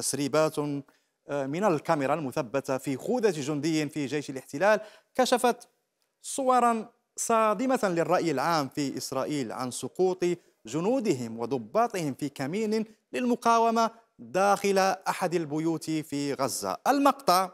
تسريبات آه، من الكاميرا المثبتة في خوذة جندي في جيش الاحتلال كشفت صورا صادمة للرأي العام في إسرائيل عن سقوط جنودهم وضباطهم في كمين للمقاومة داخل أحد البيوت في غزة المقطع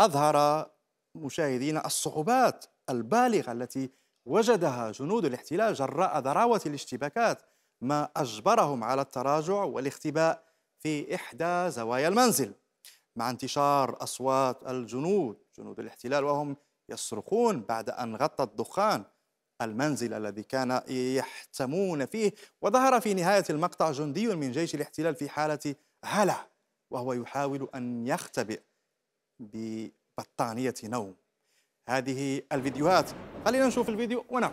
أظهر مشاهدين الصعوبات البالغة التي وجدها جنود الاحتلال جراء ذراوة الاشتباكات ما أجبرهم على التراجع والاختباء في إحدى زوايا المنزل مع انتشار أصوات الجنود جنود الاحتلال وهم يصرخون بعد أن غطى الدخان المنزل الذي كان يحتمون فيه وظهر في نهاية المقطع جندي من جيش الاحتلال في حالة هلع وهو يحاول أن يختبئ ببطانية نوم هذه الفيديوهات خلينا نشوف الفيديو ونعم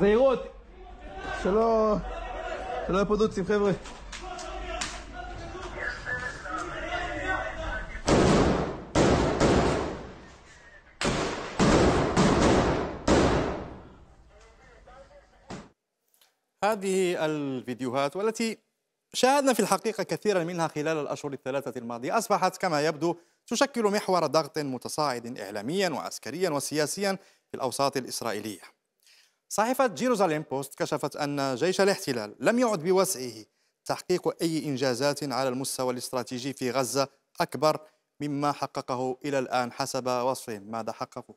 זהירות! שלא... שלא יהיו פה דוצים, חבר'ה. هذه الفيديوهات والتي شاهدنا في الحقيقة كثيرا منها خلال الأشهر الثلاثة الماضية أصبحت كما يبدو تشكل محور ضغط متصاعد إعلاميا وعسكريا وسياسيا في الأوساط الإسرائيلية صحيفة جيروزاليم بوست كشفت أن جيش الاحتلال لم يعد بوسعه تحقيق أي إنجازات على المستوى الاستراتيجي في غزة أكبر مما حققه إلى الآن حسب وصفهم ماذا حققوا؟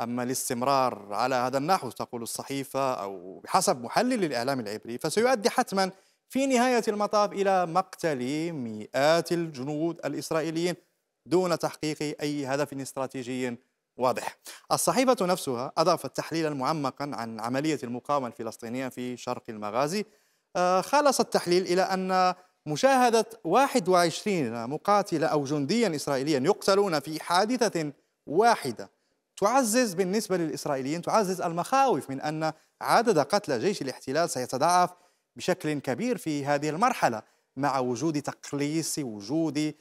أما الاستمرار على هذا النحو تقول الصحيفة أو بحسب محلل الإعلام العبري فسيؤدي حتما في نهاية المطاف إلى مقتل مئات الجنود الإسرائيليين دون تحقيق أي هدف استراتيجي واضح الصحيفة نفسها أضافت تحليلا معمقا عن عملية المقاومة الفلسطينية في شرق المغازي آه، خلص التحليل إلى أن مشاهدة 21 مقاتلة أو جنديا إسرائيليا يقتلون في حادثة واحدة تعزز بالنسبة للإسرائيليين تعزز المخاوف من أن عدد قتلى جيش الاحتلال سيتضاعف بشكل كبير في هذه المرحلة مع وجود تقليص وجود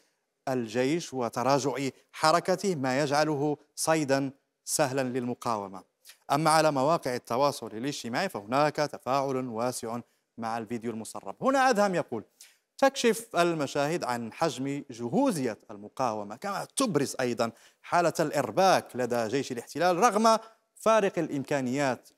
الجيش وتراجع حركته ما يجعله صيدا سهلا للمقاومه. اما على مواقع التواصل الاجتماعي فهناك تفاعل واسع مع الفيديو المسرب. هنا ادهم يقول: تكشف المشاهد عن حجم جهوزيه المقاومه كما تبرز ايضا حاله الارباك لدى جيش الاحتلال رغم فارق الامكانيات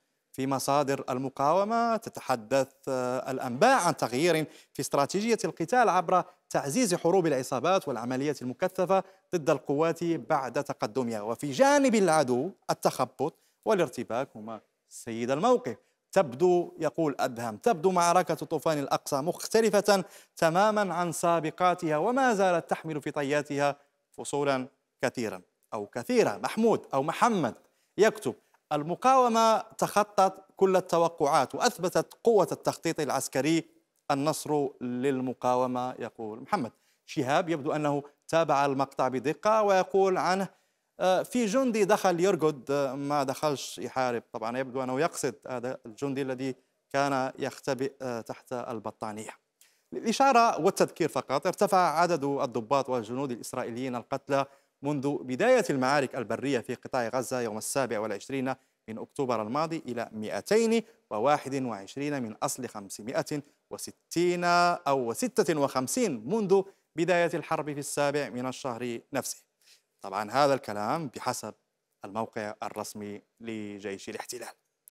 في مصادر المقاومة تتحدث آه، الأنباء عن تغيير في استراتيجية القتال عبر تعزيز حروب العصابات والعمليات المكثفة ضد القوات بعد تقدمها وفي جانب العدو التخبط والارتباك هما سيد الموقف تبدو يقول أدهم تبدو معركة طوفان الأقصى مختلفة تماما عن سابقاتها وما زالت تحمل في طياتها فصولا كثيرا أو كثيرة محمود أو محمد يكتب المقاومة تخطت كل التوقعات وأثبتت قوة التخطيط العسكري النصر للمقاومة يقول محمد شهاب يبدو أنه تابع المقطع بدقة ويقول عنه آه، في جندي دخل يرقد آه، ما دخلش يحارب طبعا يبدو أنه يقصد هذا الجندي الذي كان يختبئ آه، تحت البطانية للإشارة والتذكير فقط ارتفع عدد الضباط والجنود الإسرائيليين القتلى منذ بداية المعارك البرية في قطاع غزة يوم السابع والعشرين من أكتوبر الماضي إلى 221 من أصل 560 أو 56 منذ بداية الحرب في السابع من الشهر نفسه طبعا هذا الكلام بحسب الموقع الرسمي لجيش الاحتلال